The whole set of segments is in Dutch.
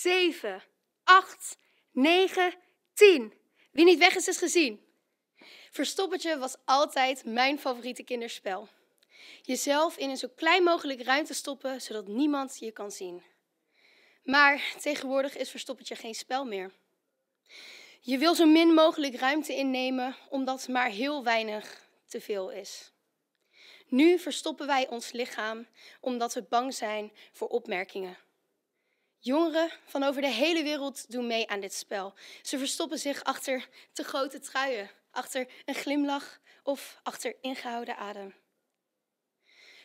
7, 8, 9, 10. Wie niet weg is, is gezien. Verstoppertje was altijd mijn favoriete kinderspel. Jezelf in een zo klein mogelijk ruimte stoppen, zodat niemand je kan zien. Maar tegenwoordig is verstoppertje geen spel meer. Je wil zo min mogelijk ruimte innemen, omdat maar heel weinig te veel is. Nu verstoppen wij ons lichaam omdat we bang zijn voor opmerkingen. Jongeren van over de hele wereld doen mee aan dit spel. Ze verstoppen zich achter te grote truien, achter een glimlach of achter ingehouden adem.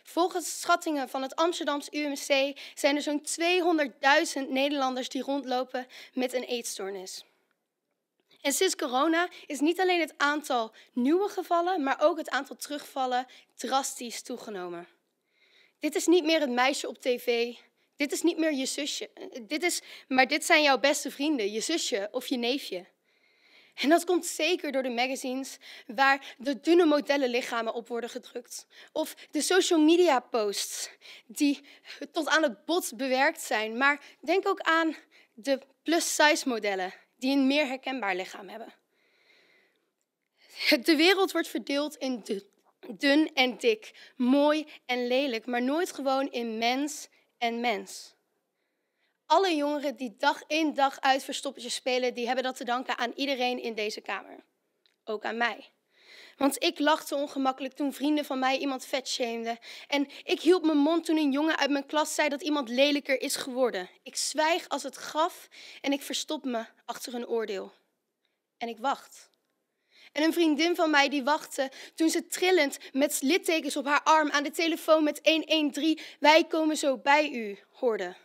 Volgens schattingen van het Amsterdams UMC zijn er zo'n 200.000 Nederlanders die rondlopen met een eetstoornis. En sinds corona is niet alleen het aantal nieuwe gevallen, maar ook het aantal terugvallen drastisch toegenomen. Dit is niet meer het meisje op tv dit is niet meer je zusje. Dit is, maar dit zijn jouw beste vrienden, je zusje of je neefje. En dat komt zeker door de magazines waar de dunne modellen lichamen op worden gedrukt. Of de social media posts die tot aan het bot bewerkt zijn. Maar denk ook aan de plus-size modellen die een meer herkenbaar lichaam hebben. De wereld wordt verdeeld in dun en dik, mooi en lelijk, maar nooit gewoon in mens en mens. Alle jongeren die dag in dag uit verstoppertje spelen, die hebben dat te danken aan iedereen in deze kamer. Ook aan mij. Want ik lachte ongemakkelijk toen vrienden van mij iemand vet shamden. En ik hield mijn mond toen een jongen uit mijn klas zei dat iemand lelijker is geworden. Ik zwijg als het gaf en ik verstop me achter een oordeel. En ik wacht. En een vriendin van mij die wachtte toen ze trillend met littekens op haar arm aan de telefoon met 113 wij komen zo bij u hoorde.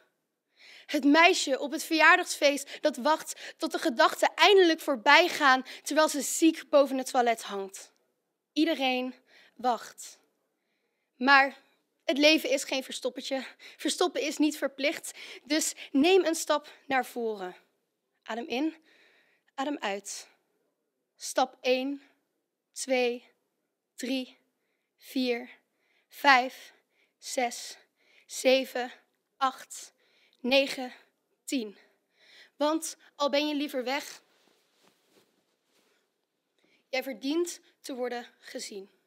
Het meisje op het verjaardagsfeest dat wacht tot de gedachten eindelijk voorbij gaan terwijl ze ziek boven het toilet hangt. Iedereen wacht. Maar het leven is geen verstoppertje. Verstoppen is niet verplicht. Dus neem een stap naar voren. Adem in, adem uit. Stap 1, 2, 3, 4, 5, 6, 7, 8, 9, 10. Want al ben je liever weg, jij verdient te worden gezien.